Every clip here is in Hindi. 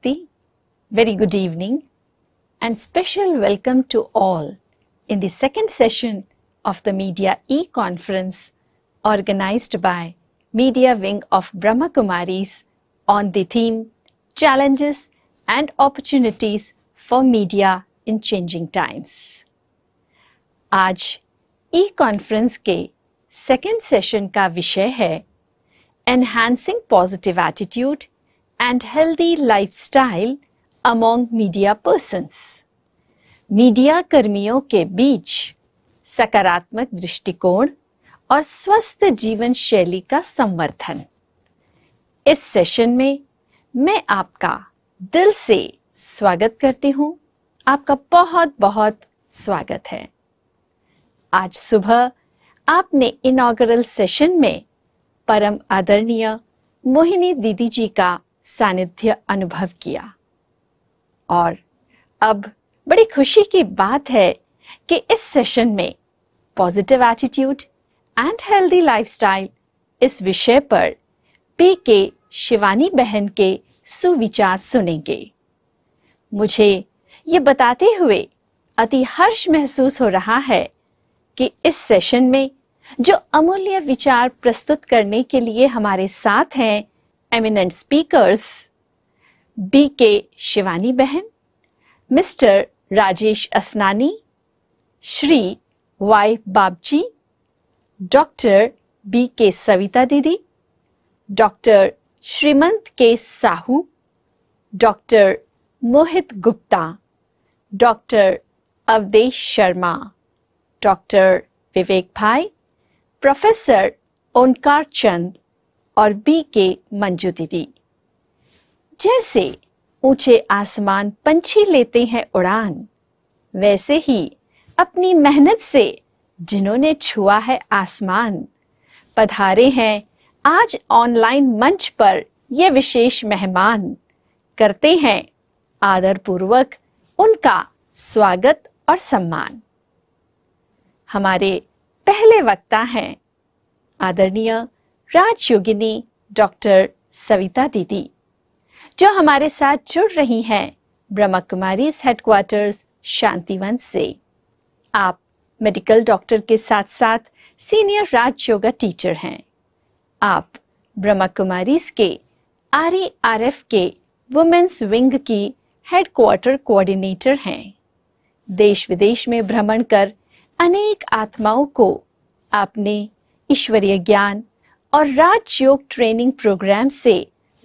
Shakti. Very good evening and special welcome to all in the second session of the Media e-conference organized by Media Wing of Brahma Kumaris on the theme Challenges and Opportunities for Media in Changing Times. आज e-conference ke second session ka विषय hai Enhancing Positive Attitude – and healthy lifestyle among media persons. Media कर्मियों के बीच सकारात्मक दृष्टिकोण और स्वस्थ जीवन शैली का संवर्धन इस सेशन में मैं आपका दिल से स्वागत करती हूँ आपका बहुत बहुत स्वागत है आज सुबह आपने इनागरल सेशन में परम आदरणीय मोहिनी दीदी जी का सानिध्य अनुभव किया और अब बड़ी खुशी की बात है कि इस सेशन में positive attitude and healthy lifestyle इस विषय पर पी के शिवानी बहन के सुविचार सुनेंगे मुझे ये बताते हुए अति हर्ष महसूस हो रहा है कि इस सेशन में जो अमूल्य विचार प्रस्तुत करने के लिए हमारे साथ हैं eminent speakers B.K. Shivani Behan, Mr. Rajesh Asnani, Shri Y. Babji, Dr. B.K. Savita Didi, Dr. Shrimant K. Sahu, Dr. Mohit Gupta, Dr. Avdesh Sharma, Dr. Vivek Bhai, Professor Onkar Chand, और बी के मंजू दीदी जैसे ऊंचे आसमान पंछी लेते हैं उड़ान वैसे ही अपनी मेहनत से जिन्होंने छुआ है आसमान पधारे हैं आज ऑनलाइन मंच पर ये विशेष मेहमान करते हैं आदरपूर्वक उनका स्वागत और सम्मान हमारे पहले वक्ता हैं आदरणीय राजयोगिनी डॉक्टर सविता दीदी जो हमारे साथ जुड़ रही हैं ब्रह्म कुमारी हेडक्वार्टर्स शांतिवन से आप मेडिकल डॉक्टर के साथ साथ सीनियर राज टीचर हैं आप ब्रह्मा कुमारी के आर आर एफ के वुमेन्स विंग की हेडक्वार्टर कोऑर्डिनेटर हैं देश विदेश में भ्रमण कर अनेक आत्माओं को आपने ईश्वरीय ज्ञान और राज योग ट्रेनिंग प्रोग्राम से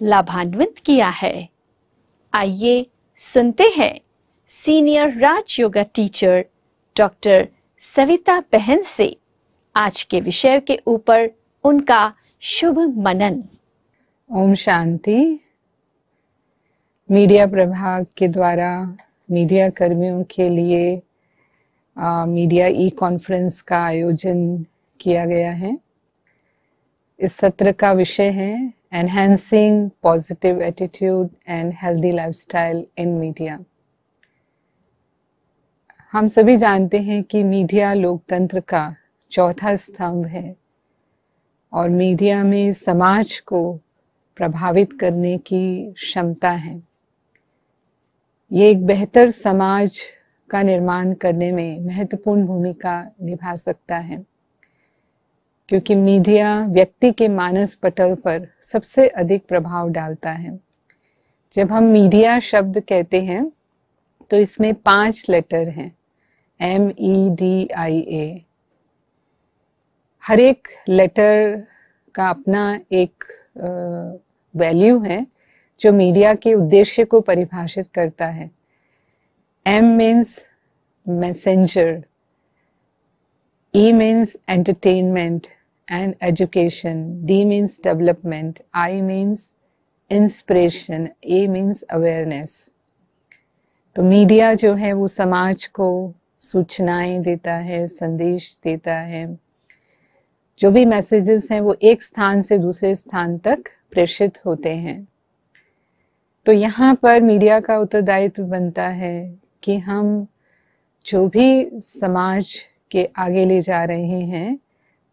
लाभान्वित किया है आइए सुनते हैं senior Raj yoga teacher doctor Savita बहन से आज के विषय के ऊपर उनका शुभ मनन ओम शांति मीडिया प्रभाग के द्वारा मीडिया कर्मियों के लिए आ, मीडिया ई कॉन्फ्रेंस का आयोजन किया गया है इस सत्र का विषय है enhancing positive attitude and healthy lifestyle in media हम सभी जानते हैं कि मीडिया लोकतंत्र का चौथा स्तंभ है और मीडिया में समाज को प्रभावित करने की क्षमता है ये एक बेहतर समाज का निर्माण करने में महत्वपूर्ण भूमिका निभा सकता है क्योंकि मीडिया व्यक्ति के मानस पटल पर सबसे अधिक प्रभाव डालता है जब हम मीडिया शब्द कहते हैं तो इसमें पांच लेटर हैं एम ई डी आई ए हर एक लेटर का अपना एक वैल्यू है जो मीडिया के उद्देश्य को परिभाषित करता है M means messenger E means entertainment and education. D means development. I means inspiration. A means awareness तो मीडिया जो है वो समाज को सूचनाएं देता है संदेश देता है जो भी मैसेजेस हैं वो एक स्थान से दूसरे स्थान तक प्रेषित होते हैं तो यहाँ पर मीडिया का उत्तरदायित्व बनता है कि हम जो भी समाज के आगे ले जा रहे हैं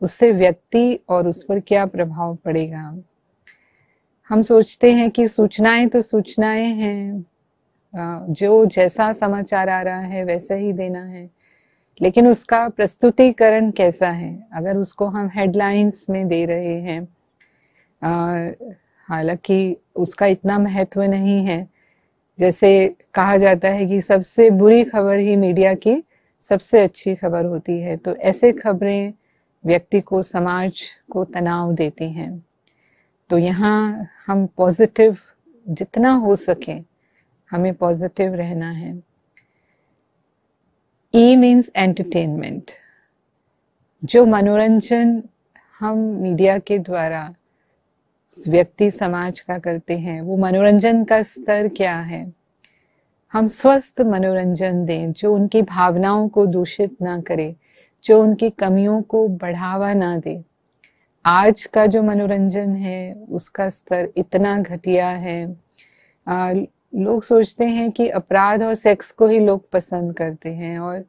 उससे व्यक्ति और उस पर क्या प्रभाव पड़ेगा हम सोचते हैं कि सूचनाएं तो सूचनाएं हैं जो जैसा समाचार आ रहा है वैसा ही देना है लेकिन उसका प्रस्तुतिकरण कैसा है अगर उसको हम हेडलाइंस में दे रहे हैं हालांकि उसका इतना महत्व नहीं है जैसे कहा जाता है कि सबसे बुरी खबर ही मीडिया की सबसे अच्छी खबर होती है तो ऐसे खबरें व्यक्ति को समाज को तनाव देती हैं तो यहाँ हम पॉजिटिव जितना हो सके हमें पॉजिटिव रहना है ई मीन्स एंटरटेनमेंट जो मनोरंजन हम मीडिया के द्वारा व्यक्ति समाज का करते हैं वो मनोरंजन का स्तर क्या है हम स्वस्थ मनोरंजन दें जो उनकी भावनाओं को दूषित ना करे जो उनकी कमियों को बढ़ावा ना दे आज का जो मनोरंजन है उसका स्तर इतना घटिया है आ, लोग सोचते हैं कि अपराध और सेक्स को ही लोग पसंद करते हैं और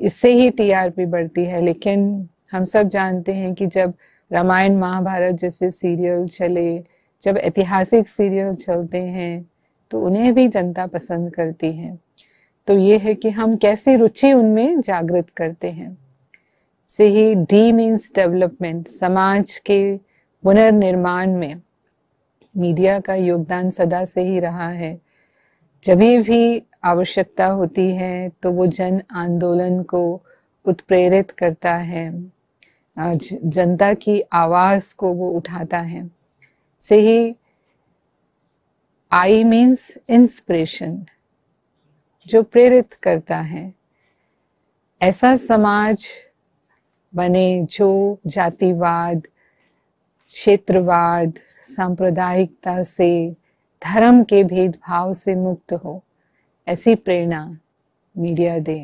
इससे ही टीआरपी बढ़ती है लेकिन हम सब जानते हैं कि जब रामायण महाभारत जैसे सीरियल चले जब ऐतिहासिक सीरियल चलते हैं तो उन्हें भी जनता पसंद करती है तो ये है कि हम कैसे रुचि उनमें जागृत करते हैं से ही डी मीन्स डेवलपमेंट समाज के पुनर्निर्माण में मीडिया का योगदान सदा से ही रहा है जब भी आवश्यकता होती है तो वो जन आंदोलन को उत्प्रेरित करता है जनता की आवाज़ को वो उठाता है से ही आई मीन्स इंस्पिरेशन जो प्रेरित करता है ऐसा समाज बने जो जातिवाद क्षेत्रवाद सांप्रदायिकता से धर्म के भेदभाव से मुक्त हो ऐसी प्रेरणा मीडिया दे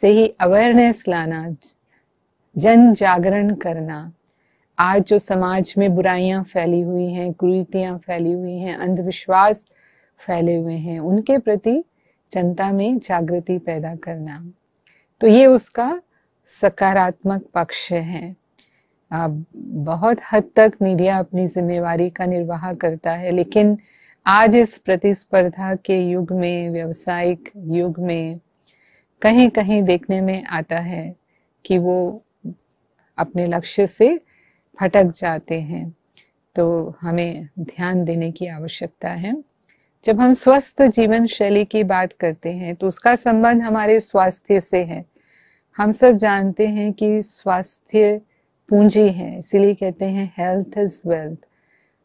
सही अवेयरनेस लाना जन जागरण करना आज जो समाज में बुराइयां फैली हुई हैं कुरीतियां फैली हुई हैं अंधविश्वास फैले हुए हैं उनके प्रति जनता में जागृति पैदा करना तो ये उसका सकारात्मक पक्ष है अब बहुत हद तक मीडिया अपनी जिम्मेवारी का निर्वाह करता है लेकिन आज इस प्रतिस्पर्धा के युग में व्यावसायिक युग में कहीं कहीं देखने में आता है कि वो अपने लक्ष्य से भटक जाते हैं तो हमें ध्यान देने की आवश्यकता है जब हम स्वस्थ जीवन शैली की बात करते हैं तो उसका संबंध हमारे स्वास्थ्य से है हम सब जानते हैं कि स्वास्थ्य पूंजी है इसीलिए कहते हैं हेल्थ इज वेल्थ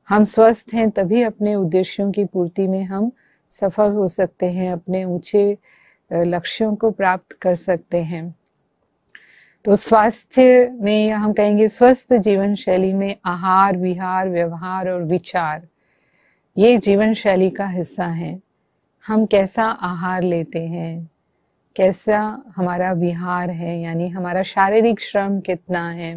हम स्वस्थ हैं तभी अपने उद्देश्यों की पूर्ति में हम सफल हो सकते हैं अपने ऊंचे लक्ष्यों को प्राप्त कर सकते हैं तो स्वास्थ्य में हम कहेंगे स्वस्थ जीवन शैली में आहार विहार व्यवहार और विचार ये जीवन शैली का हिस्सा है हम कैसा आहार लेते हैं कैसा हमारा विहार है यानी हमारा शारीरिक श्रम कितना है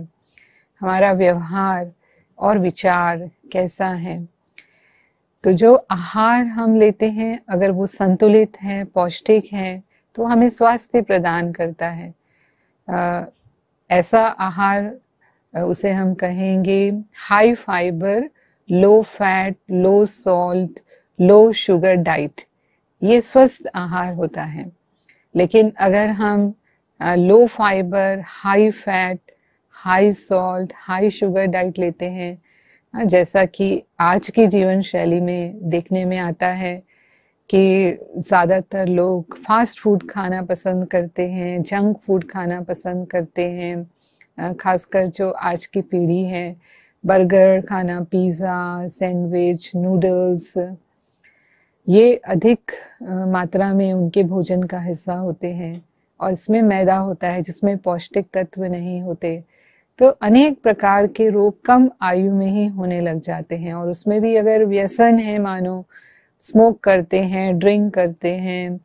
हमारा व्यवहार और विचार कैसा है तो जो आहार हम लेते हैं अगर वो संतुलित है पौष्टिक है तो हमें स्वास्थ्य प्रदान करता है ऐसा आहार उसे हम कहेंगे high fibre low fat low salt low sugar diet ये स्वस्थ आहार होता है लेकिन अगर हम low fibre high fat high salt high sugar diet लेते हैं जैसा कि आज की जीवन शैली में देखने में आता है कि ज़्यादातर लोग फास्ट फूड खाना पसंद करते हैं जंक फूड खाना पसंद करते हैं खासकर जो आज की पीढ़ी है बर्गर खाना पिज़्ज़ा सैंडविच नूडल्स ये अधिक मात्रा में उनके भोजन का हिस्सा होते हैं और इसमें मैदा होता है जिसमें पौष्टिक तत्व नहीं होते तो अनेक प्रकार के रोग कम आयु में ही होने लग जाते हैं और उसमें भी अगर व्यसन है मानो स्मोक करते हैं ड्रिंक करते हैं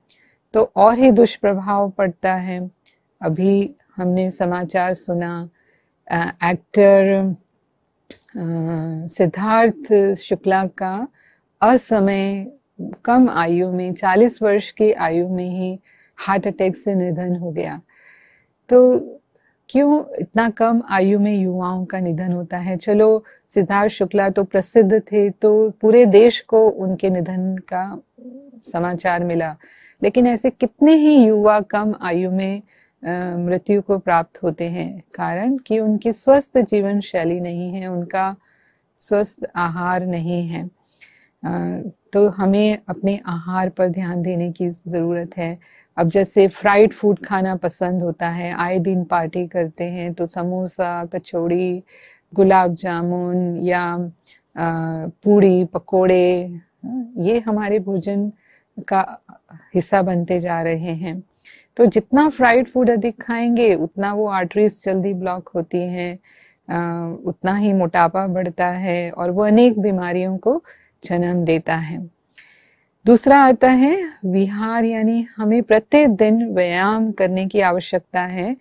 तो और ही दुष्प्रभाव पड़ता है अभी हमने समाचार सुना आ, एक्टर सिद्धार्थ शुक्ला का असमय कम आयु में 40 वर्ष की आयु में ही हार्ट अटैक से निधन हो गया तो क्यों इतना कम आयु में युवाओं का निधन होता है चलो सिद्धार्थ शुक्ला तो प्रसिद्ध थे तो पूरे देश को उनके निधन का समाचार मिला लेकिन ऐसे कितने ही युवा कम आयु में मृत्यु को प्राप्त होते हैं कारण कि उनकी स्वस्थ जीवन शैली नहीं है उनका स्वस्थ आहार नहीं है तो हमें अपने आहार पर ध्यान देने की ज़रूरत है अब जैसे फ्राइड फूड खाना पसंद होता है आए दिन पार्टी करते हैं तो समोसा कचौड़ी गुलाब जामुन या पूड़ी पकोड़े ये हमारे भोजन का हिस्सा बनते जा रहे हैं तो जितना फ्राइड फूड अधिक खाएंगे उतना वो आर्टरीज जल्दी ब्लॉक होती हैं उतना ही मोटापा बढ़ता है और वो अनेक बीमारियों को जन्म देता है दूसरा आता है विहार यानी हमें प्रत्येक दिन व्यायाम करने की आवश्यकता है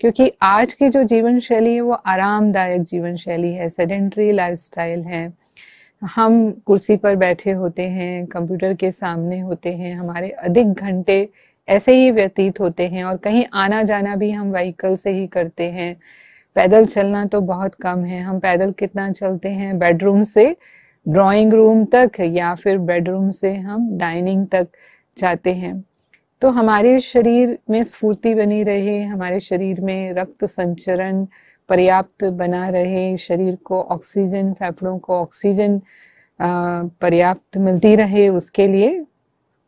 क्योंकि आज की जो जीवन शैली है वो आरामदायक जीवन शैली है सेडेंट्री लाइफस्टाइल है हम कुर्सी पर बैठे होते हैं कंप्यूटर के सामने होते हैं हमारे अधिक घंटे ऐसे ही व्यतीत होते हैं और कहीं आना जाना भी हम व्हीकल से ही करते हैं पैदल चलना तो बहुत कम है हम पैदल कितना चलते हैं बेडरूम से ड्राइंग रूम तक या फिर बेडरूम से हम डाइनिंग तक जाते हैं तो हमारे शरीर में स्फूर्ति बनी रहे हमारे शरीर में रक्त संचरण पर्याप्त बना रहे शरीर को ऑक्सीजन फेफड़ों को ऑक्सीजन पर्याप्त मिलती रहे उसके लिए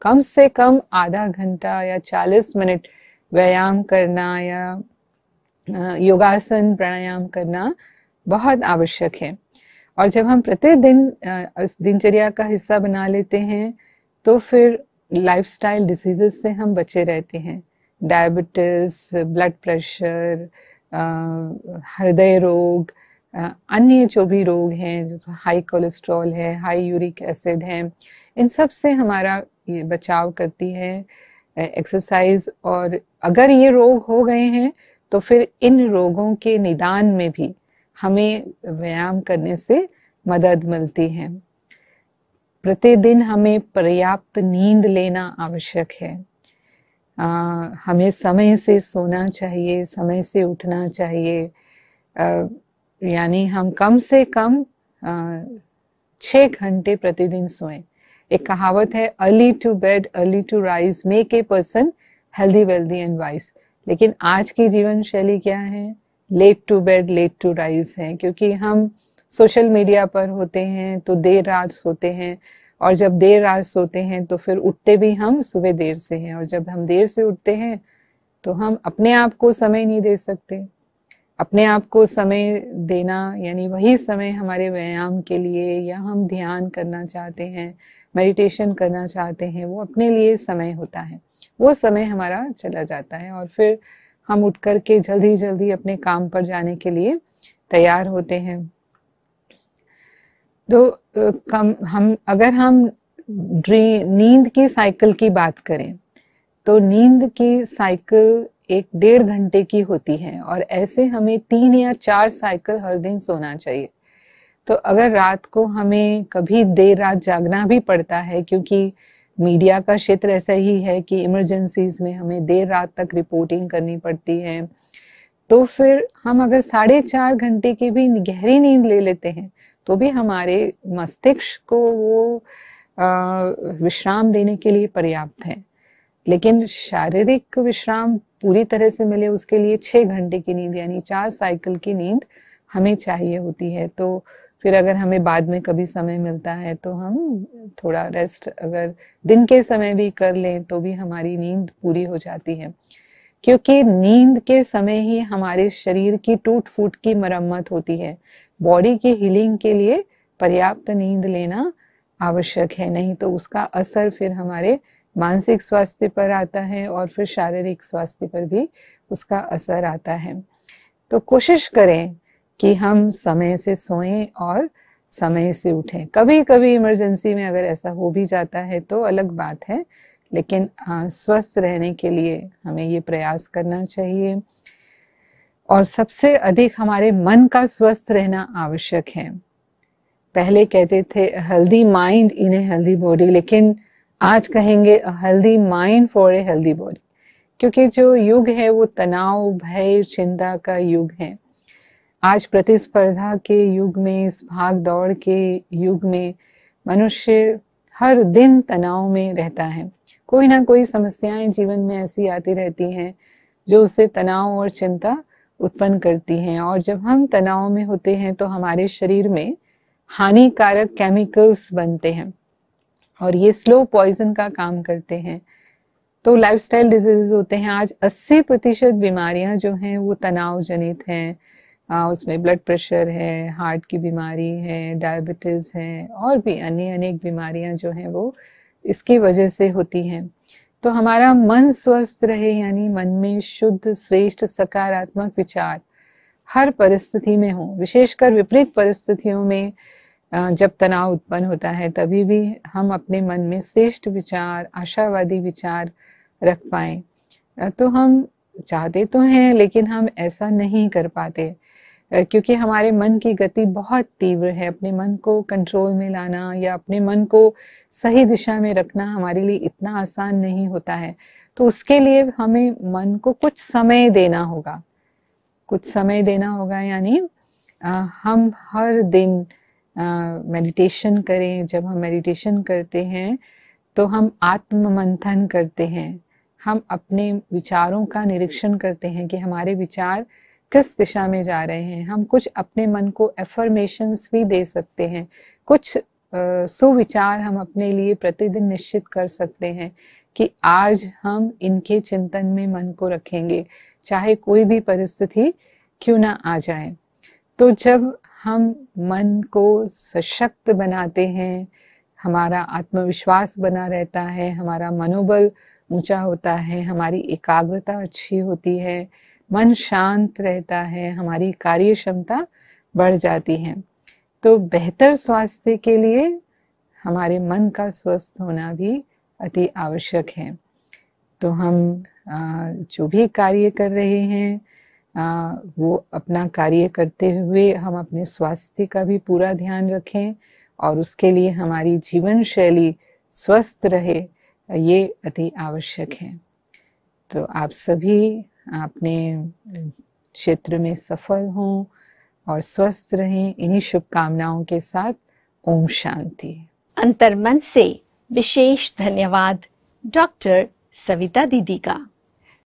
कम से कम आधा घंटा या 40 मिनट व्यायाम करना या योगासन प्राणायाम करना बहुत आवश्यक है और जब हम प्रतिदिन इस दिनचर्या का हिस्सा बना लेते हैं तो फिर लाइफस्टाइल डिजीज से हम बचे रहते हैं डायबिटीज़ ब्लड प्रेशर हृदय रोग अन्य जो भी रोग हैं जैसे हाई कोलेस्ट्रॉल है हाई यूरिक एसिड है इन सब से हमारा ये बचाव करती है एक्सरसाइज और अगर ये रोग हो गए हैं तो फिर इन रोगों के निदान में भी हमें व्यायाम करने से मदद मिलती है प्रतिदिन हमें पर्याप्त नींद लेना आवश्यक है आ, हमें समय से सोना चाहिए समय से उठना चाहिए यानी हम कम से कम छः घंटे प्रतिदिन सोएं एक कहावत है early to bed early to rise make a person healthy wealthy and wise लेकिन आज की जीवन शैली क्या है late to bed late to rise हैं क्योंकि हम सोशल मीडिया पर होते हैं तो देर रात सोते हैं और जब देर रात सोते हैं तो फिर उठते भी हम सुबह देर से हैं और जब हम देर से उठते हैं तो हम अपने आप को समय नहीं दे सकते अपने आप को समय देना यानी वही समय हमारे व्यायाम के लिए या हम ध्यान करना चाहते हैं मेडिटेशन करना चाहते हैं वो अपने लिए समय होता है वो समय हमारा चला जाता है और फिर हम उठ करके जल्दी जल्दी अपने काम पर जाने के लिए तैयार होते हैं तो कम हम अगर हम नींद की साइकिल की बात करें तो नींद की साइकिल एक डेढ़ घंटे की होती है और ऐसे हमें तीन या चार साइकिल हर दिन सोना चाहिए तो अगर रात को हमें कभी देर रात जागना भी पड़ता है क्योंकि मीडिया का क्षेत्र ऐसा ही है कि इमरजेंसीज में हमें देर रात तक रिपोर्टिंग करनी पड़ती है तो फिर हम अगर साढ़े चार घंटे की भी गहरी नींद ले लेते हैं तो भी हमारे मस्तिष्क को वो विश्राम देने के लिए पर्याप्त है लेकिन शारीरिक विश्राम पूरी तरह से मिले उसके लिए छः घंटे की नींद यानी चार साइकिल की नींद हमें चाहिए होती है तो फिर अगर हमें बाद में कभी समय मिलता है तो हम थोड़ा रेस्ट अगर दिन के समय भी कर लें तो भी हमारी नींद पूरी हो जाती है क्योंकि नींद के समय ही हमारे शरीर की टूट फूट की मरम्मत होती है बॉडी की हीलिंग के लिए पर्याप्त नींद लेना आवश्यक है नहीं तो उसका असर फिर हमारे मानसिक स्वास्थ्य पर आता है और फिर शारीरिक स्वास्थ्य पर भी उसका असर आता है तो कोशिश करें कि हम समय से सोएं और समय से उठें कभी कभी इमरजेंसी में अगर ऐसा हो भी जाता है तो अलग बात है लेकिन स्वस्थ रहने के लिए हमें ये प्रयास करना चाहिए और सबसे अधिक हमारे मन का स्वस्थ रहना आवश्यक है पहले कहते थे healthy mind in a healthy body लेकिन आज कहेंगे healthy mind for a healthy body क्योंकि जो युग है वो तनाव भय चिंता का युग है आज प्रतिस्पर्धा के युग में इस भाग दौड़ के युग में मनुष्य हर दिन तनाव में रहता है कोई ना कोई समस्याएं जीवन में ऐसी आती रहती हैं जो उसे तनाव और चिंता उत्पन्न करती हैं और जब हम तनाव में होते हैं तो हमारे शरीर में हानिकारक केमिकल्स बनते हैं और ये स्लो पॉइजन का काम करते हैं तो लाइफस्टाइल डिजीज होते हैं आज 80 प्रतिशत बीमारियां जो हैं वो तनाव जनित हैं हाँ, उसमें ब्लड प्रेशर है हार्ट की बीमारी है डायबिटीज़ है और भी अन्य अनेक बीमारियां जो हैं वो इसकी वजह से होती हैं तो हमारा मन स्वस्थ रहे यानी मन में शुद्ध श्रेष्ठ सकारात्मक विचार हर परिस्थिति में हो विशेषकर विपरीत परिस्थितियों में जब तनाव उत्पन्न होता है तभी भी हम अपने मन में श्रेष्ठ विचार आशावादी विचार रख पाए तो हम चाहते तो हैं लेकिन हम ऐसा नहीं कर पाते क्योंकि हमारे मन की गति बहुत तीव्र है अपने मन को कंट्रोल में लाना या अपने मन को सही दिशा में रखना हमारे लिए इतना आसान नहीं होता है तो उसके लिए हमें मन को कुछ समय देना होगा कुछ समय देना होगा यानी हम हर दिन मेडिटेशन करें जब हम मेडिटेशन करते हैं तो हम आत्म मंथन करते हैं हम अपने विचारों का निरीक्षण करते हैं कि हमारे विचार किस दिशा में जा रहे हैं हम कुछ अपने मन को एफर्मेशंस भी दे सकते हैं कुछ सुविचार हम अपने लिए प्रतिदिन निश्चित कर सकते हैं कि आज हम इनके चिंतन में मन को रखेंगे चाहे कोई भी परिस्थिति क्यों ना आ जाए तो जब हम मन को सशक्त बनाते हैं हमारा आत्मविश्वास बना रहता है हमारा मनोबल ऊंचा होता है हमारी एकाग्रता अच्छी होती है मन शांत रहता है हमारी कार्य क्षमता बढ़ जाती है तो बेहतर स्वास्थ्य के लिए हमारे मन का स्वस्थ होना भी अति आवश्यक है तो हम जो भी कार्य कर रहे हैं वो अपना कार्य करते हुए हम अपने स्वास्थ्य का भी पूरा ध्यान रखें और उसके लिए हमारी जीवन शैली स्वस्थ रहे ये अति आवश्यक है तो आप सभी अपने क्षेत्र में सफल हों और स्वस्थ रहें इन्हीं शुभकामनाओं के साथ ओम शांति अंतर्मन से विशेष धन्यवाद डॉक्टर सविता दीदी का